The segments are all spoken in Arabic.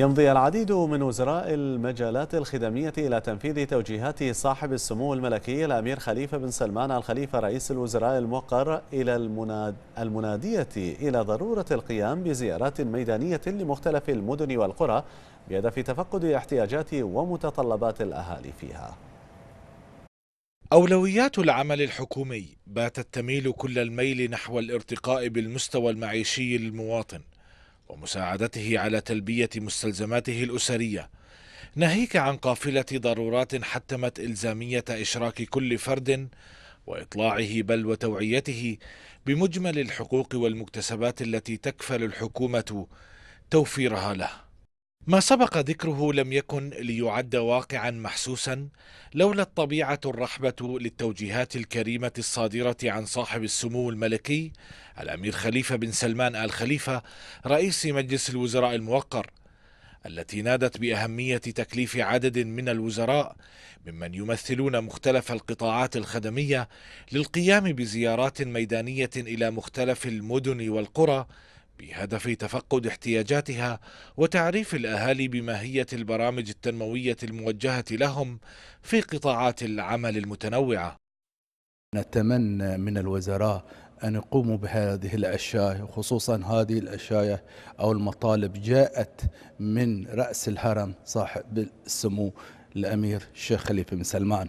يمضي العديد من وزراء المجالات الخدمية إلى تنفيذ توجيهات صاحب السمو الملكي الأمير خليفة بن سلمان الخليفة رئيس الوزراء الموقر إلى المناد المنادية إلى ضرورة القيام بزيارات ميدانية لمختلف المدن والقرى بهدف تفقد احتياجات ومتطلبات الأهالي فيها أولويات العمل الحكومي باتت تميل كل الميل نحو الارتقاء بالمستوى المعيشي للمواطن ومساعدته على تلبية مستلزماته الأسرية ناهيك عن قافلة ضرورات حتمت إلزامية إشراك كل فرد وإطلاعه بل وتوعيته بمجمل الحقوق والمكتسبات التي تكفل الحكومة توفيرها له ما سبق ذكره لم يكن ليعد واقعا محسوسا لولا الطبيعة الرحبة للتوجيهات الكريمة الصادرة عن صاحب السمو الملكي الأمير خليفة بن سلمان آل خليفة رئيس مجلس الوزراء الموقر التي نادت بأهمية تكليف عدد من الوزراء ممن يمثلون مختلف القطاعات الخدمية للقيام بزيارات ميدانية إلى مختلف المدن والقرى بهدف تفقد احتياجاتها وتعريف الاهالي بماهيه البرامج التنمويه الموجهه لهم في قطاعات العمل المتنوعه. نتمنى من الوزراء أن يقوموا بهذه الأشياء خصوصا هذه الأشياء أو المطالب جاءت من رأس الهرم صاحب السمو الأمير الشيخ خليفة بن سلمان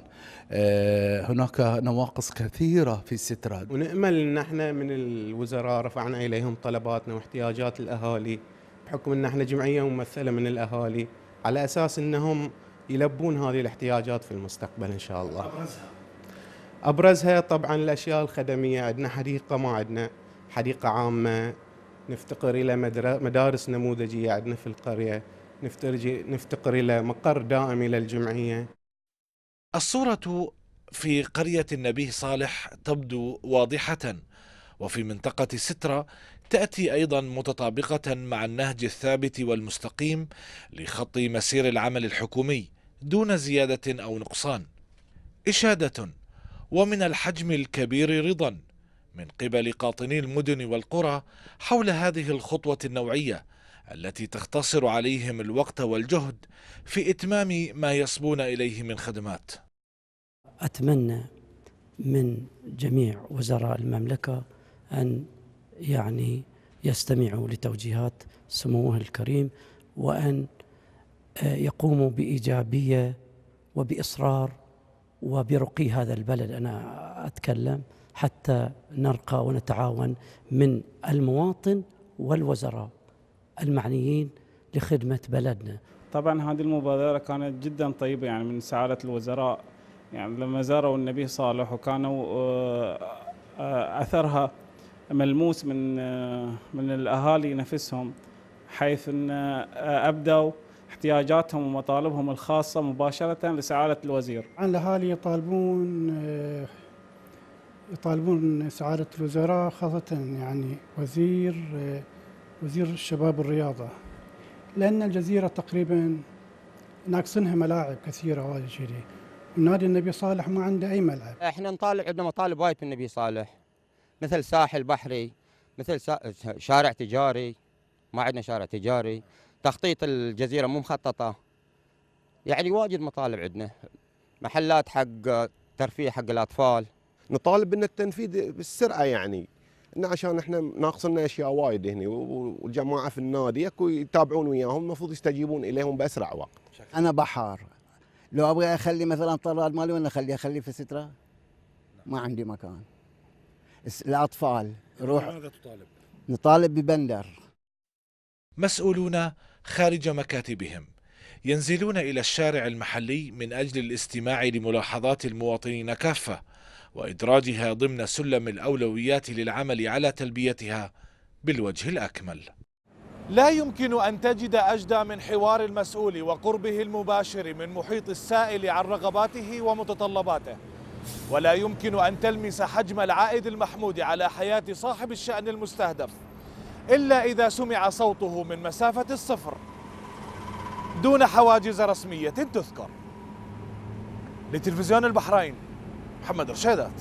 آه، هناك نواقص كثيرة في ستراد ونأمل أن احنا من الوزراء رفعنا إليهم طلباتنا واحتياجات الأهالي بحكم أن احنا جمعية ممثلة من الأهالي على أساس أنهم يلبون هذه الاحتياجات في المستقبل إن شاء الله أبرزها أبرزها طبعا الأشياء الخدمية عندنا حديقة ما عندنا حديقة عامة نفتقر إلى مدارس نموذجية عندنا في القرية نفتقر إلى مقر دائم إلى الجمعية الصورة في قرية النبي صالح تبدو واضحة وفي منطقة سترة تأتي أيضا متطابقة مع النهج الثابت والمستقيم لخط مسير العمل الحكومي دون زيادة أو نقصان إشادة ومن الحجم الكبير رضا من قبل قاطني المدن والقرى حول هذه الخطوة النوعية التي تختصر عليهم الوقت والجهد في إتمام ما يصبون إليه من خدمات أتمنى من جميع وزراء المملكة أن يعني يستمعوا لتوجيهات سموه الكريم وأن آه، يقوموا بإيجابية وبإصرار وبرقي هذا البلد أنا أتكلم حتى نرقى ونتعاون من المواطن والوزراء المعنيين لخدمة بلدنا طبعا هذه المبادرة كانت جدا طيبة يعني من سعادة الوزراء يعني لما زاروا النبي صالح وكانوا آه، آه، أثرها ملموس من آه، من الأهالي نفسهم حيث أن أبدوا احتياجاتهم ومطالبهم الخاصة مباشرة لسعادة الوزير عن الأهالي يطالبون يطالبون سعادة الوزراء خاصة يعني وزير وزير الشباب والرياضة لأن الجزيرة تقريبا ناقصنها ملاعب كثيرة وهذا الشيء نادي النبي صالح ما عنده أي ملعب احنا نطالع عندنا مطالب وايد في النبي صالح مثل ساحل بحري مثل سا... شارع تجاري ما عندنا شارع تجاري تخطيط الجزيرة مو مخططة يعني واجد مطالب عندنا محلات حق ترفيه حق الأطفال نطالب ان التنفيذ بالسرعه يعني انه عشان احنا ناقصنا اشياء وايد هنا والجماعه في النادي اكو يتابعون وياهم المفروض يستجيبون اليهم باسرع وقت. انا بحار لو ابغى اخلي مثلا طراد مالي وين اخليه؟ اخليه في ستره؟ ما عندي مكان. الاطفال روح تطالب؟ نطالب ببندر. مسؤولون خارج مكاتبهم ينزلون الى الشارع المحلي من اجل الاستماع لملاحظات المواطنين كافه وإدراجها ضمن سلم الأولويات للعمل على تلبيتها بالوجه الأكمل لا يمكن أن تجد أجدى من حوار المسؤول وقربه المباشر من محيط السائل عن رغباته ومتطلباته ولا يمكن أن تلمس حجم العائد المحمود على حياة صاحب الشأن المستهدف إلا إذا سمع صوته من مسافة الصفر دون حواجز رسمية تذكر لتلفزيون البحرين محمد رشادات